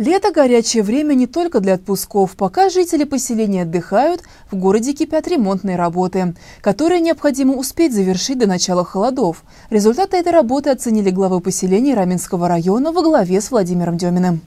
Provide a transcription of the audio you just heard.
Лето – горячее время не только для отпусков. Пока жители поселения отдыхают, в городе кипят ремонтные работы, которые необходимо успеть завершить до начала холодов. Результаты этой работы оценили главы поселения Раменского района во главе с Владимиром Деминым.